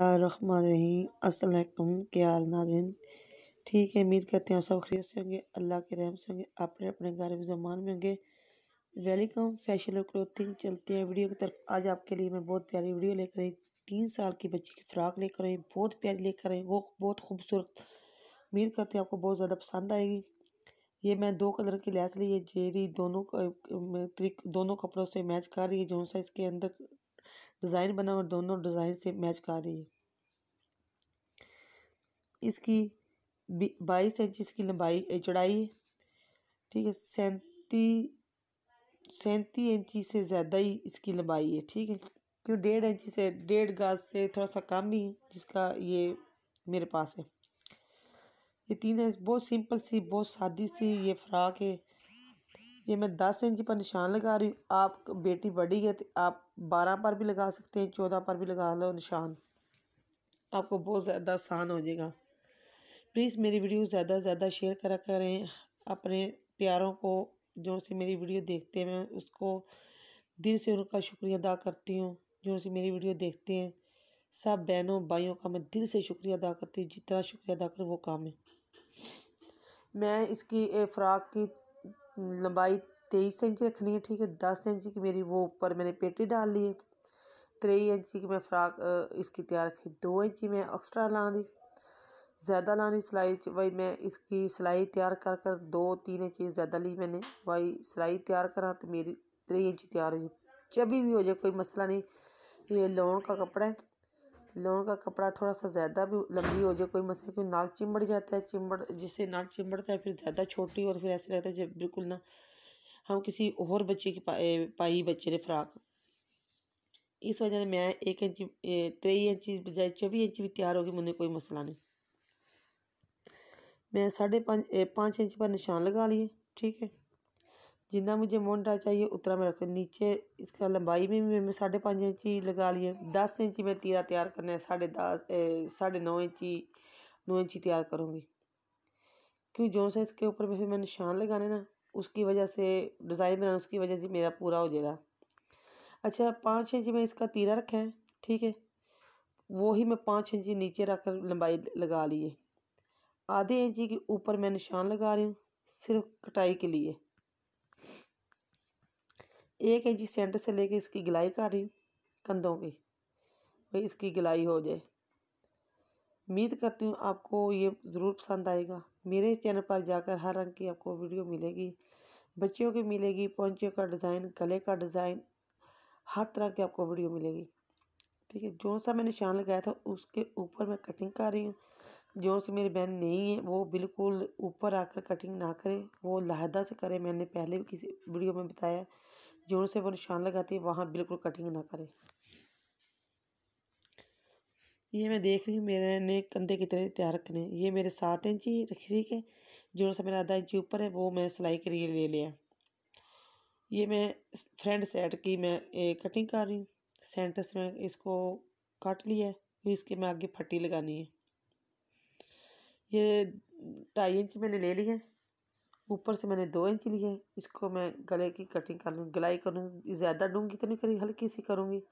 रहीम क्या हाल नाजिन ठीक है उम्मीद करते हैं सब खरीद से होंगे अल्लाह के रहम से होंगे अपने अपने घर जमान में होंगे वेलकम फैशन और क्लोथिंग चलते हैं वीडियो की तरफ आज आपके लिए मैं बहुत प्यारी वीडियो लेकर आई तीन साल की बच्ची की फ़्राक लेकर आई बहुत प्यारी लेकर आई वो बहुत खूबसूरत उम्मीद करते हैं आपको बहुत ज़्यादा पसंद आएगी ये मैं दो कलर की लैस ली है जेरी दोनों दोनों कपड़ों से मैच कर रही है जो सा इसके अंदर डिज़ाइन बना और दोनों डिज़ाइन से मैच कर रही है इसकी बाईस इंच इसकी लंबाई चौड़ाई है ठीक है सैंती सैंती इंची से ज़्यादा ही इसकी लंबाई है ठीक है क्यों डेढ़ इंची से डेढ़ गाज से थोड़ा सा कम ही जिसका ये मेरे पास है ये तीन बहुत सिंपल सी बहुत सादी सी ये फ्राक है ये मैं दस इंच पर निशान लगा रही हूँ आप बेटी बड़ी है तो आप बारह पर भी लगा सकते हैं चौदह पर भी लगा लो निशान आपको बहुत ज़्यादा आसान हो जाएगा प्लीज़ मेरी वीडियो ज़्यादा से ज़्यादा शेयर करा करें अपने प्यारों को जो से मेरी वीडियो देखते हैं मैं उसको दिल से उनका शुक्रिया अदा करती हूँ जो से मेरी वीडियो देखते हैं सब बहनों भाइयों का मैं दिल से शुक्रिया अदा करती हूँ जितना शुक्रिया अदा कर वो काम है मैं इसकी फ्राक की लंबाई तेईस इंच रखनी है ठीक है दस इंच की मेरी वो ऊपर मैंने पेटी डाल ली है त्रेई इंच की मैं फ्राक इसकी तैयार रखी दो इंच की मैं एक्स्ट्रा ला ली ज़्यादा लानी सिलाई भाई मैं इसकी सिलाई तैयार कर कर दो तीन इंच ज़्यादा ली मैंने भाई सिलाई तैयार करा तो मेरी त्रेई इंच तैयार हुई जब भी हो जाए कोई मसला नहीं ये लोन का कपड़ा है लोगों का कपड़ा थोड़ा सा ज़्यादा भी लंबी हो जाए कोई मसला कोई नाल चिमड़ जाता है चिमड़ जिससे नाल चिमड़ता है फिर ज़्यादा छोटी और फिर ऐसे लगता है जब बिल्कुल ना हम किसी और बच्चे की पा, पाई बच्चे ने फ्राक इस वजह ने मैं एक इंच तेई इंच बजाय चौबीस इंच भी तैयार होगी मुझे कोई मसला नहीं मैं साढ़े पाँच पाँच इंच पर निशान लगा लिए ठीक है जितना मुझे मोटा चाहिए उतना मैं रखूँ नीचे इसका लंबाई में भी मैं साढ़े पाँच इंची लगा लिए दस इंची में तीरा तैयार करना है साढ़े दस साढ़े नौ इंची नौ इंची तैयार करूँगी क्यों जो सा इसके ऊपर में फिर मैं निशान लगाने ना उसकी वजह से डिज़ाइन बनाना उसकी वजह से मेरा पूरा हो जाएगा अच्छा पाँच इंच में इसका तीरा रखा है ठीक है वो ही मैं पाँच इंची नीचे रख कर लंबाई लगा लिए आधे इंची के ऊपर मैं निशान लगा रही हूँ सिर्फ कटाई के लिए एक इंच सेंटर से लेके इसकी गिलाई कर रही हूँ कंधों की भाई इसकी गलाई हो जाए उम्मीद करती हूँ आपको ये ज़रूर पसंद आएगा मेरे चैनल पर जाकर हर रंग की आपको वीडियो मिलेगी बच्चियों की मिलेगी पौचों का डिज़ाइन गले का डिज़ाइन हर तरह की आपको वीडियो मिलेगी ठीक है जो सा मैंने निशान लगाया था उसके ऊपर मैं कटिंग कर रही हूँ जो सी मेरी बहन नहीं है वो बिल्कुल ऊपर आकर कटिंग ना करें वो लहदा से करें मैंने पहले भी किसी वीडियो में बताया जोर से वो निशान लगाती है वहाँ बिल्कुल कटिंग ना करें ये मैं देख रही हूँ मैंने कंधे कितने तैयार रखने ये मेरे सात इंच ही रखी ठीक है जो सा मेरा आधा इंची ऊपर है वो मैं सिलाई के लिए ले लिया ये मैं फ्रंट सेट की मैं कटिंग कर रही हूँ सेंटर से मैं इसको काट लिया फिर इसके मैं आगे फट्टी लगानी है ये ढाई इंच मैंने ले लिया है ऊपर से मैंने दो इंच लिए है इसको मैं गले की कटिंग कर लूँगी गलाई करूँगी ज़्यादा डूँगी तो नहीं करी हल्की सी करूँगी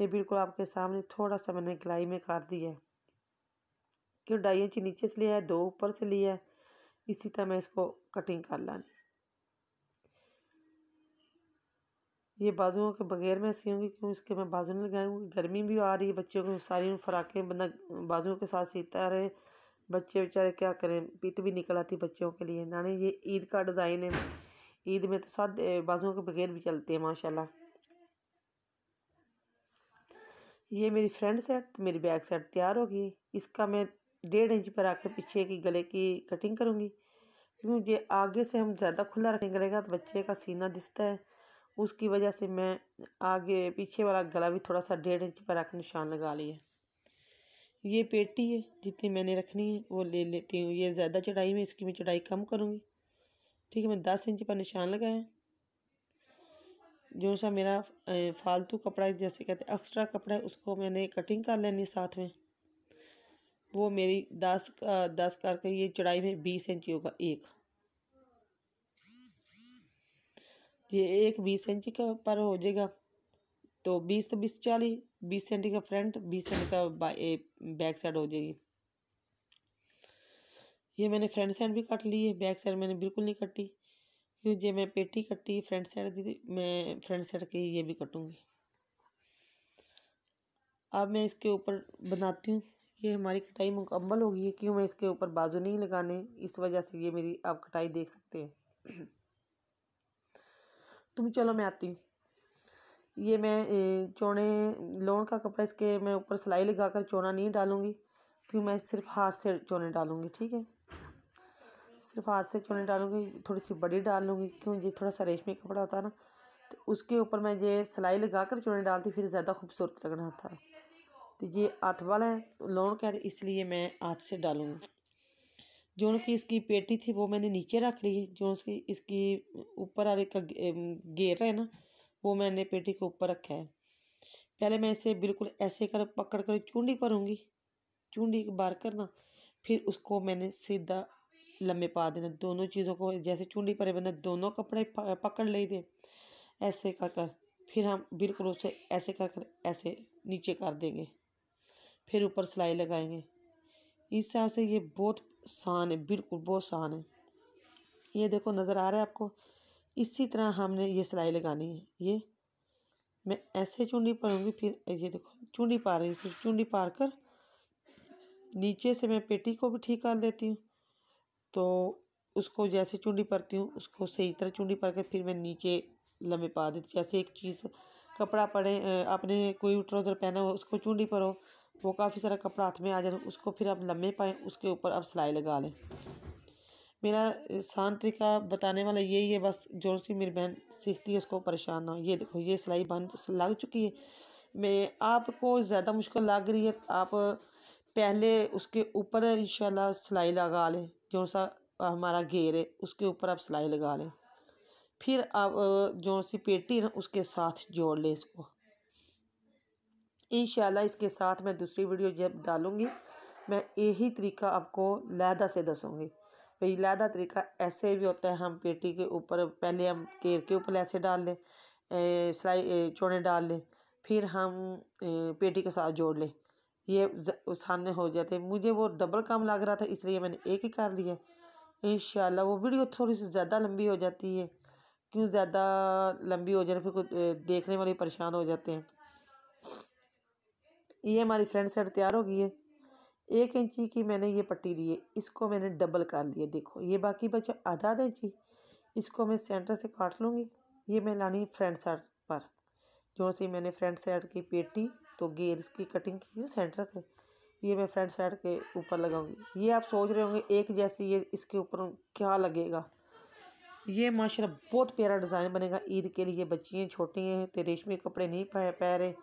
ये बिल्कुल आपके सामने थोड़ा सा मैंने गलाई में काट दिया है क्यों ढाई इंच नीचे से लिया है दो ऊपर से लिया है इसी तरह मैं इसको कटिंग कर लानी ये बाजुओं के बगैर मैं सीऊँगी क्यों इसके मैं बाजू नहीं लगाऊँगी गर्मी भी आ रही है बच्चों को सारी फ्राकें बंदा बाजुओं के साथ सीता रहे बच्चे बेचारे क्या करें पित भी निकल आती बच्चों के लिए नानी ये ईद का डिज़ाइन है ईद में तो सादे बाजुओं के बगैर भी चलते हैं माशाल्लाह ये मेरी फ्रंट सेट मेरी बैक सेट तैयार होगी इसका मैं डेढ़ इंच पर आकर पीछे की गले की कटिंग करूँगी क्योंकि ये आगे से हम ज़्यादा खुला रखेंगे रहेगा तो बच्चे का सीना दिसता है उसकी वजह से मैं आगे पीछे वाला गला भी थोड़ा सा डेढ़ इंच पर आकर निशान लगा लिया ये पेटी है जितनी मैंने रखनी है वो ले लेती हूँ ये ज़्यादा चढ़ाई में इसकी मैं चढ़ाई कम करूँगी ठीक है मैं दस इंच पर निशान लगाया जो सा मेरा फालतू कपड़ा जैसे कहते हैं एक्स्ट्रा कपड़ा है उसको मैंने कटिंग कर लेनी साथ में वो मेरी दस का दस करके ये चढ़ाई में बीस इंच होगा एक ये एक बीस इंच का पर हो जाएगा तो बीस तो बीस चालीस बीस सेंटी का फ्रंट बीस सेंटी का बैक साइड हो जाएगी ये मैंने फ्रंट साइड भी काट ली है बैक साइड मैंने बिल्कुल नहीं काटी क्योंकि ये मैं पेटी कटी फ्रंट साइड दी मैं फ्रंट साइड के ये भी कटूँगी अब मैं इसके ऊपर बनाती हूँ ये हमारी कटाई मुकम्मल होगी क्यों मैं इसके ऊपर बाजू नहीं लगाने इस वजह से ये मेरी आप कटाई देख सकते हैं तुम तो चलो मैं आती हूँ ये मैं चौड़े लोन का कपड़ा इसके मैं ऊपर सिलाई लगा कर चौड़ा नहीं डालूँगी क्योंकि मैं सिर्फ हाथ से चौने डालूँगी ठीक है सिर्फ हाथ से चौने डालूँगी थोड़ी सी बड़ी डाल लूँगी क्यों ये थोड़ा सा रेशमी कपड़ा होता है ना तो उसके ऊपर मैं ये सिलाई लगा कर चौने डालती फिर ज़्यादा खूबसूरत लगना था तो ये हाथ वाला है लोन का है इसलिए मैं हाथ से डालूँगी जो कि इसकी पेटी थी वो मैंने नीचे रख ली है जो उसकी इसकी ऊपर वाले का घेर है ना वो मैंने पेटी के ऊपर रखा है पहले मैं इसे बिल्कुल ऐसे कर पकड़ कर चूंडी भरूँगी चूंडी बार करना फिर उसको मैंने सीधा लम्बे पा देना दोनों चीज़ों को जैसे चूंडी पर बंदा दोनों कपड़े पकड़ ले दे ऐसे कर कर फिर हम बिल्कुल उसे ऐसे कर कर ऐसे नीचे कर देंगे फिर ऊपर सिलाई लगाएंगे इस हिसाब से ये बहुत आसान है बिल्कुल बहुत आसान है ये देखो नज़र आ रहा है आपको इसी तरह हमने ये सिलाई लगानी है ये मैं ऐसे चूंडी पड़ूँगी फिर ये देखो चूंडी पा रही सिर्फ चूंडी पार कर नीचे से मैं पेटी को भी ठीक कर देती हूँ तो उसको जैसे चूंडी पड़ती हूँ उसको सही तरह चूंडी पार कर फिर मैं नीचे लम्बे पा देती जैसे एक चीज़ कपड़ा पड़े आपने कोई ट्राउज़र पहना हो उसको चूंडी पड़ो वो काफ़ी सारा कपड़ा हाथ में आ जाए उसको फिर आप लम्बे पाएँ उसके ऊपर आप सिलाई लगा लें मेरा आसान तरीका बताने वाला यही है बस जो सी मेरी बहन सीखती है उसको परेशान ना हो ये देखो ये सिलाई बंद तो लग चुकी है मैं आपको ज़्यादा मुश्किल लग रही है आप पहले उसके ऊपर इंशाल्लाह सिलाई लगा लें जो सा हमारा घेर है उसके ऊपर आप सिलाई लगा लें फिर आप जो सी पेटी ना उसके साथ जोड़ लें इसको इन इसके साथ मैं दूसरी वीडियो जब डालूँगी मैं यही तरीका आपको लहदा से दसूँगी पहला तरीका ऐसे भी होता है हम पेटी के ऊपर पहले हम केर के ऊपर ऐसे डाल लें सिलाई चोने डाल लें फिर हम पेटी के साथ जोड़ लें ये आसान हो जाते हैं मुझे वो डबल काम लग रहा था इसलिए मैंने एक ही कर लिया इन वो वीडियो थोड़ी सी ज़्यादा लंबी हो जाती है क्यों ज़्यादा लंबी हो जाने फिर कुछ देखने वाले परेशान हो जाते हैं ये हमारी फ्रेंड साइड तैयार हो गई है एक इंची की मैंने ये पट्टी ली है इसको मैंने डबल कर लिया देखो ये बाकी बचा आधा आधा इंची इसको मैं सेंटर से काट लूँगी ये मैं लानी फ्रंट साइड पर जो सी मैंने फ्रंट साइड की पेटी तो गेर की कटिंग की है सेंटर से ये मैं फ्रंट साइड के ऊपर लगाऊंगी ये आप सोच रहे होंगे एक जैसी ये इसके ऊपर क्या लगेगा ये माशा बहुत प्यारा डिज़ाइन बनेगा ईद के लिए बच्चियाँ छोटी हैं तो रेशमी कपड़े नहीं पह रहे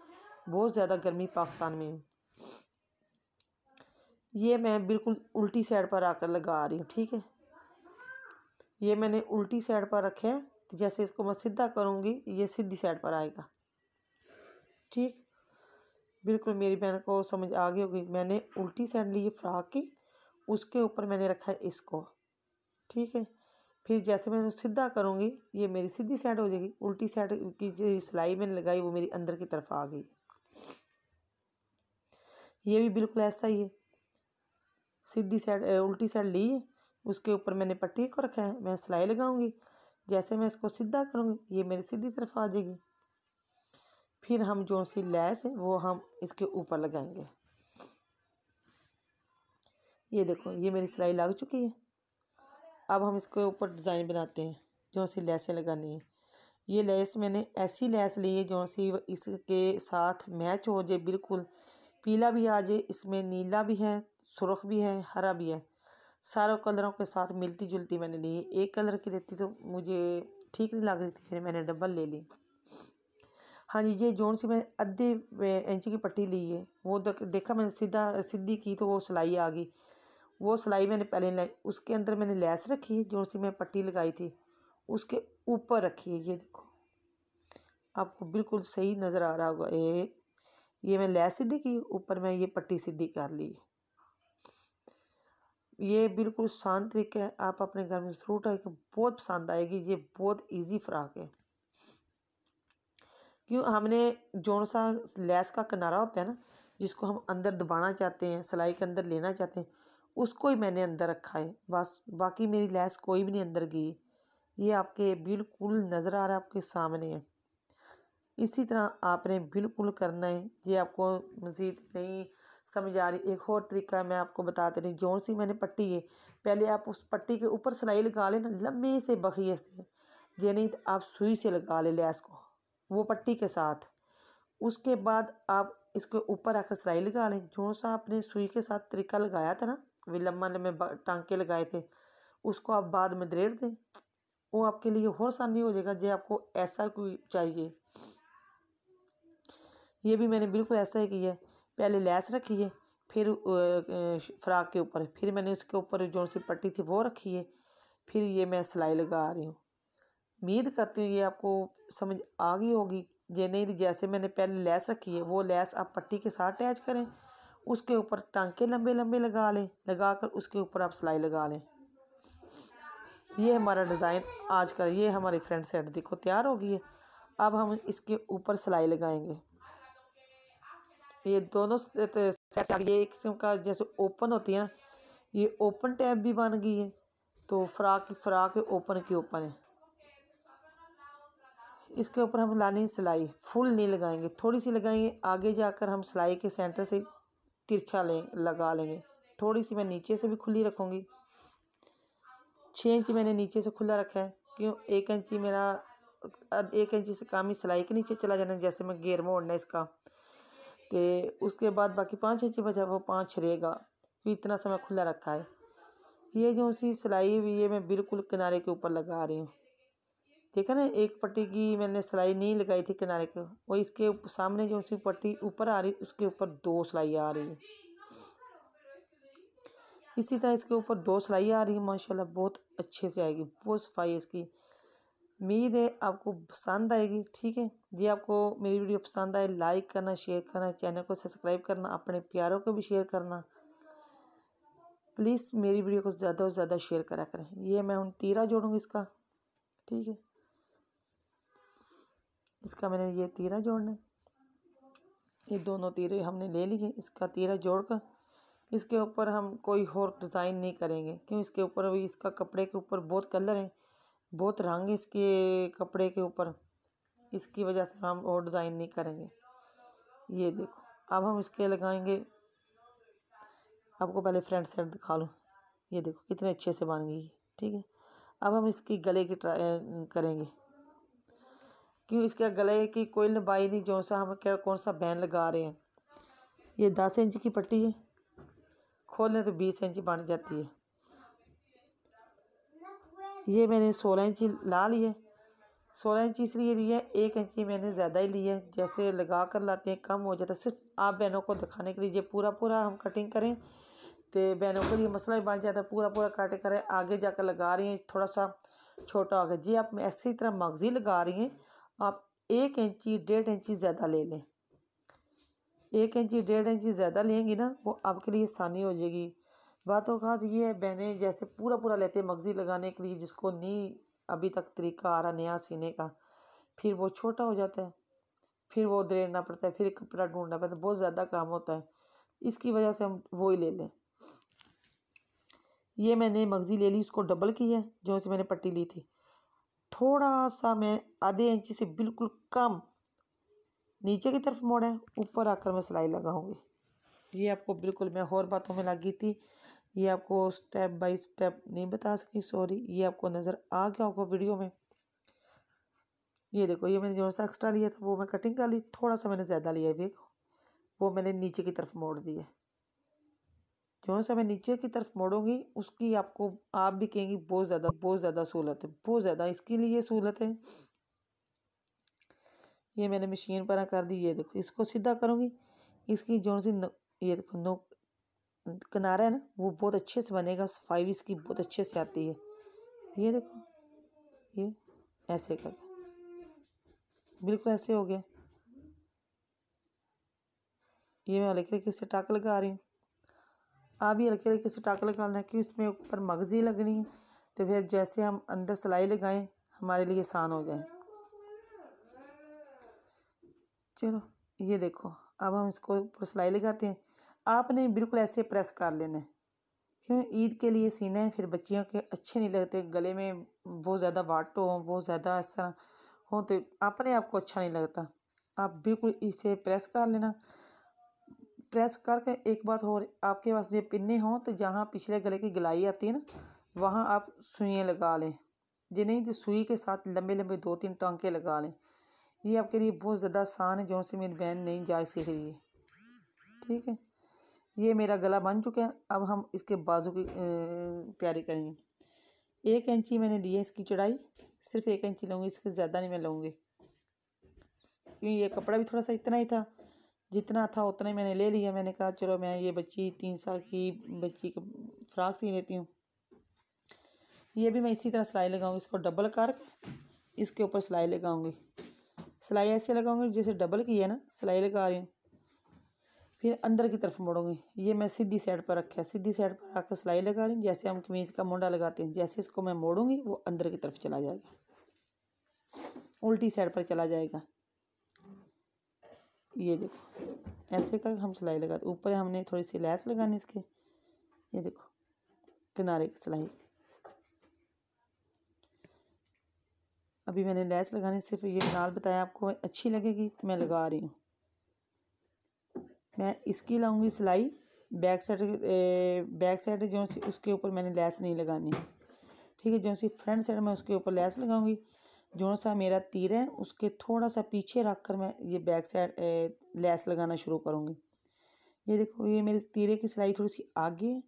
बहुत ज़्यादा गर्मी पाकिस्तान में ये मैं बिल्कुल उल्टी साइड पर आकर लगा रही हूँ ठीक है ये मैंने उल्टी साइड पर रखे हैं तो जैसे इसको मैं सीधा करूँगी ये सीधी साइड पर आएगा ठीक बिल्कुल मेरी बहन को समझ आ गई होगी मैंने उल्टी साइड ली फ्राक की उसके ऊपर मैंने रखा है इसको ठीक है फिर जैसे मैं सीधा करूँगी ये मेरी सीधी साइड हो जाएगी उल्टी साइड की जो सिलाई मैंने लगाई वो मेरी अंदर की तरफ आ गई ये भी बिल्कुल ऐसा ही है सीधी साइड उल्टी साइड ली है उसके ऊपर मैंने पट्टी को रखा है मैं सिलाई लगाऊंगी जैसे मैं इसको सीधा करूँगी ये मेरी सीधी तरफ आ जाएगी फिर हम जो सी लैस है वो हम इसके ऊपर लगाएंगे ये देखो ये मेरी सिलाई लग चुकी है अब हम इसके ऊपर डिज़ाइन बनाते हैं जो सी लैसें लगानी है ये लैस मैंने ऐसी लैस ली है जो सी इसके साथ मैच हो जाए बिल्कुल पीला भी आ जाए इसमें नीला भी है सुरख भी है हरा भी है सारों कलरों के साथ मिलती जुलती मैंने ली एक कलर की देती तो मुझे ठीक नहीं लग रही थी फिर मैंने डबल ले ली हाँ जी ये जोन सी मैंने आधे इंच की पट्टी ली है वो देखा मैंने सीधा सीधी की तो वो सिलाई आ गई वो सिलाई मैंने पहले लाई उसके अंदर मैंने लैस रखी है जोन सी मैं पट्टी लगाई थी उसके ऊपर रखी है ये देखो आपको बिल्कुल सही नज़र आ रहा होगा ये ये मैं लैस सीधी की ऊपर मैं ये पट्टी सीधी कर ली है ये बिल्कुल शांत तरीका है आप अपने घर में ज़रूर ट्राई करें बहुत पसंद आएगी ये बहुत इजी फ्राक है क्यों हमने जोन सा लैस का किनारा होता है ना जिसको हम अंदर दबाना चाहते हैं सिलाई के अंदर लेना चाहते हैं उसको ही मैंने अंदर रखा है बस बाकी मेरी लैस कोई भी नहीं अंदर गई ये आपके बिल्कुल नज़र आ रहा है आपके सामने है इसी तरह आपने बिल्कुल करना है ये आपको मज़ीद नहीं समझ आ रही एक और तरीका मैं आपको बता दे रही जौन सी मैंने पट्टी है पहले आप उस पट्टी के ऊपर सिलाई लगा लेना लम्बे से बखिए से ये नहीं तो आप सुई से लगा ले लैस को वो पट्टी के साथ उसके बाद आप इसके ऊपर आकर सिलाई लगा लें जो सा आपने सुई के साथ तरीका लगाया था ना लम्बा लम्बे टांके लगाए थे उसको आप बाद में दरेड़ दें वो आपके लिए और आसानी हो जाएगा जो आपको ऐसा कोई चाहिए ये भी मैंने बिल्कुल ऐसा ही किया है पहले लैस रखी है फिर फ्राक के ऊपर फिर मैंने उसके ऊपर जो सी पट्टी थी वो रखी है फिर ये मैं सिलाई लगा रही हूँ उम्मीद करती हूँ ये आपको समझ आ गई होगी ये नहीं तो जैसे मैंने पहले लैस रखी है वो लैस आप पट्टी के साथ अटैच करें उसके ऊपर टांके लंबे लंबे लगा लें लगा कर उसके ऊपर आप सिलाई लगा लें ये हमारा डिज़ाइन आज का ये हमारी फ्रंट सेट देखो तैयार हो गई है अब हम इसके ऊपर सिलाई लगाएंगे ये दोनों सेट ये एक किस्म का जैसे ओपन होती है ना ये ओपन टैप भी बन गई है तो फ्राक की फ्राक ओपन की ओपन है इसके ऊपर हम लानी सिलाई फुल नहीं लगाएंगे थोड़ी सी लगाएंगे आगे जाकर हम सिलाई के सेंटर से तिरछा लें लगा लेंगे थोड़ी सी मैं नीचे से भी खुली रखूँगी छः इंच मैंने नीचे से खुला रखा है क्यों एक इंची मेरा एक इंची से काम ही सिलाई के नीचे चला जाना जैसे मैं गेयर मोड़ना इसका कि उसके बाद बाकी पाँच इंच बचा वो पाँच रहेगा फिर इतना समय खुला रखा है ये जो उसी सिलाई हुई है मैं बिल्कुल किनारे के ऊपर लगा रही हूँ देखा ना एक पट्टी की मैंने सिलाई नहीं लगाई थी किनारे के और इसके सामने जो सी पट्टी ऊपर आ रही उसके ऊपर दो सिलाई आ रही है इसी तरह इसके ऊपर दो सिलाई आ रही है माशाल्लाह बहुत अच्छे से आएगी बहुत सफाई इसकी उम्मीद है आपको पसंद आएगी ठीक है जी आपको मेरी वीडियो पसंद आए लाइक करना शेयर करना चैनल को सब्सक्राइब करना अपने प्यारों को भी शेयर करना प्लीज़ मेरी वीडियो को ज़्यादा से ज़्यादा शेयर करा करें ये मैं उन तीरा जोड़ूँगी इसका ठीक है इसका मैंने ये तीरा जोड़ना है ये दोनों तीरे हमने ले लिए इसका तीरा जोड़ कर इसके ऊपर हम कोई और डिज़ाइन नहीं करेंगे क्यों इसके ऊपर इसका कपड़े के ऊपर बहुत कलर है बहुत रंग इसके कपड़े के ऊपर इसकी वजह से हम और डिज़ाइन नहीं करेंगे ये देखो अब हम इसके लगाएंगे आपको पहले फ्रंट साइड दिखा लूँ ये देखो कितने अच्छे से बन गई ठीक है अब हम इसकी गले की ट्राई करेंगे क्यों इसके गले की कोई लंबाई नहीं जो सा हम क्या कौन सा बैन लगा रहे हैं ये दस इंच की पट्टी है खोल लें तो बीस इंच बन जाती है ये मैंने सोलह इंची ला ली है सोलह इंची इसलिए ली है एक इंची मैंने ज़्यादा ही ली है जैसे लगा कर लाते हैं कम हो जाता है सिर्फ आप बहनों को दिखाने के लिए ये पूरा पूरा हम कटिंग करें तो बहनों के लिए मसला भी बन जाता है पूरा पूरा काट करें आगे जाकर लगा रही हैं थोड़ा सा छोटा होगा जी आप ऐसी तरह मगजी लगा रही हैं आप एक इंची डेढ़ इंची ज़्यादा ले लें एक इंची डेढ़ इंची ज़्यादा लेंगी ना वो आपके लिए आसानी हो जाएगी बातों का ये है बहनें जैसे पूरा पूरा लेते मगज़ी लगाने के लिए जिसको नहीं अभी तक तरीका आ रहा नया सीने का फिर वो छोटा हो जाता है फिर वो दरेड़ना पड़ता है फिर कपड़ा ढूंढना पड़ता है बहुत ज़्यादा काम होता है इसकी वजह से हम वो ही ले लें ये मैंने मगज़ी ले ली उसको डबल की है जो से मैंने पट्टी ली थी थोड़ा सा मैं आधे इंच से बिल्कुल कम नीचे की तरफ मोड़ा है ऊपर आकर मैं सिलाई लगाऊंगी ये आपको बिल्कुल मैं और बातों में लगी थी ये आपको स्टेप बाय स्टेप नहीं बता सकी सॉरी ये आपको नज़र आ गया होगा वीडियो में ये देखो ये मैंने जो सा एक्स्ट्रा लिया था वो मैं कटिंग कर ली थोड़ा सा मैंने ज़्यादा लिया है वो मैंने नीचे की तरफ मोड़ दिया जो सा मैं नीचे की तरफ मोड़ूंगी उसकी आपको आप भी कहेंगी बहुत ज़्यादा बहुत ज़्यादा सहूलत है बहुत ज़्यादा इसके लिए सहूलत है ये मैंने मशीन पर कर दी ये देखो इसको सीधा करूँगी इसकी जो सी न, ये नो किनारा है ना वो बहुत अच्छे से बनेगा सफाई भी इसकी बहुत अच्छे से आती है ये देखो ये ऐसे कर बिल्कुल ऐसे हो गया ये मैं हल्के हल्के से टाक लगा रही हूँ आप भी हल्के हल्के से टाक लगा है क्योंकि उसमें ऊपर मगजी लगनी है तो फिर जैसे हम अंदर सिलाई लगाएं हमारे लिए आसान हो जाए चलो ये देखो अब हम इसको ऊपर सिलाई लगाते हैं आपने बिल्कुल ऐसे प्रेस कर लेना है क्यों ईद के लिए सीना है फिर बच्चियों के अच्छे नहीं लगते गले में बहुत ज़्यादा वाटो हो बहुत ज़्यादा इस तरह हो तो अपने आप को अच्छा नहीं लगता आप बिल्कुल इसे प्रेस कर लेना प्रेस करके एक बात और आपके पास जो पिन्ने हों तो जहाँ पिछले गले की गलाई आती है ना वहाँ आप सुइयाँ लगा लें जिन्हें नहीं तो सुई के साथ लंबे लंबे दो तीन टांके लगा लें ये आपके लिए बहुत ज़्यादा आसान है जो से मेरी बहन नहीं जाए सीख रही है ठीक है ये मेरा गला बन चुका है अब हम इसके बाजू की तैयारी करेंगे एक इंची मैंने ली है इसकी चढ़ाई सिर्फ एक इंची लूँगी इसके ज़्यादा नहीं मैं लूँगी क्योंकि ये कपड़ा भी थोड़ा सा इतना ही था जितना था उतना ही मैंने ले लिया मैंने कहा चलो मैं ये बच्ची तीन साल की बच्ची का फ्राक सी लेती हूँ ये भी मैं इसी तरह सिलाई लगाऊंगी इसको डबल कर इसके ऊपर सिलाई लगाऊंगी सिलाई ऐसे लगाऊंगी जैसे डबल की है ना सिलाई लगा रही हूँ फिर अंदर की तरफ मोड़ूंगी ये मैं सीधी साइड पर रखा है सीधी साइड पर आकर सिलाई लगा रही हूँ जैसे हम कमीज़ का मुंडा लगाते हैं जैसे इसको मैं मोड़ूंगी वो अंदर की तरफ चला जाएगा उल्टी साइड पर चला जाएगा ये देखो ऐसे का हम सिलाई लगाते ऊपर हमने थोड़ी सी लैस लगानी इसके ये देखो किनारे की सिलाई अभी मैंने लैस लगाने सिर्फ ये नाल बताया आपको अच्छी लगेगी तो मैं लगा रही हूँ मैं इसकी लाऊंगी सिलाई बैक साइड बैक साइड जो सी उसके ऊपर मैंने लैस नहीं लगानी ठीक है जो सी फ्रंट साइड मैं उसके ऊपर लैस लगाऊंगी जो सा मेरा तीर है उसके थोड़ा सा पीछे रख कर मैं ये बैक साइड लैस लगाना शुरू करूँगी ये देखो ये मेरे तीरे की सिलाई थोड़ी सी आगे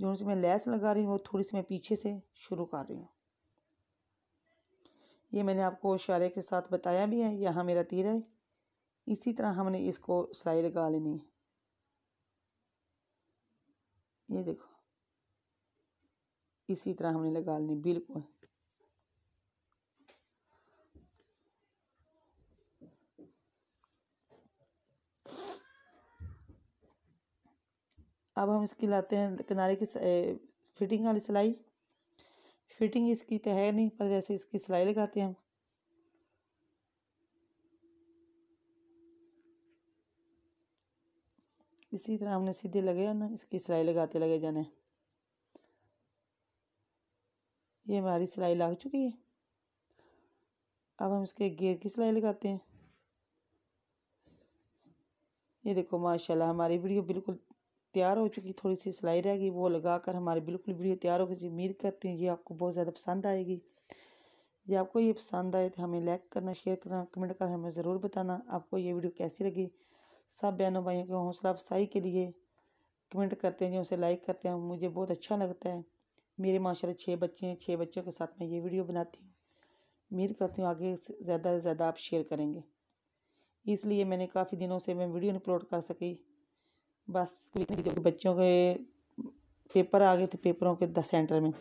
जो सी मैं लैस लगा रही हूँ वो थोड़ी सी मैं पीछे से शुरू कर रही हूँ ये मैंने आपको इशारे के साथ बताया भी है यहाँ मेरा तीर है इसी तरह हमने इसको सिलाई लगा लेनी है ये देखो इसी तरह हमने लगा लेनी बिल्कुल अब हम इसकी लाते हैं किनारे की फिटिंग वाली सिलाई फिटिंग इसकी तो है नहीं पर जैसे इसकी सिलाई लगाते हैं हम इसी तरह हमने सीधे लगे जाना इसकी सिलाई लगाते लगे जाने ये हमारी सिलाई लग चुकी है अब हम इसके गेयर की सिलाई लगाते हैं ये देखो माशाल्लाह हमारी वीडियो बिल्कुल तैयार हो चुकी थोड़ी सी सिलाई रह गई वो लगा कर हमारी बिल्कुल वीडियो तैयार हो गई उम्मीद करती हूँ ये आपको बहुत ज़्यादा पसंद आएगी ये आपको ये पसंद आए तो हमें लाइक करना शेयर करना कमेंट करना हमें ज़रूर बताना आपको ये वीडियो कैसी लगी सब बहनों भाइयों के हौसला अफसाई के लिए कमेंट करते हैं जो उसे लाइक करते हैं मुझे बहुत अच्छा लगता है मेरे माशा छः बच्चे हैं छः बच्चों के साथ मैं ये वीडियो बनाती हूँ उम्मीद करती हूँ आगे ज़्यादा से ज़्यादा आप शेयर करेंगे इसलिए मैंने काफ़ी दिनों से मैं वीडियो नहीं अपलोड कर सकी बस कोई बच्चों के पेपर आ गए थे पेपरों के दस सेंटर में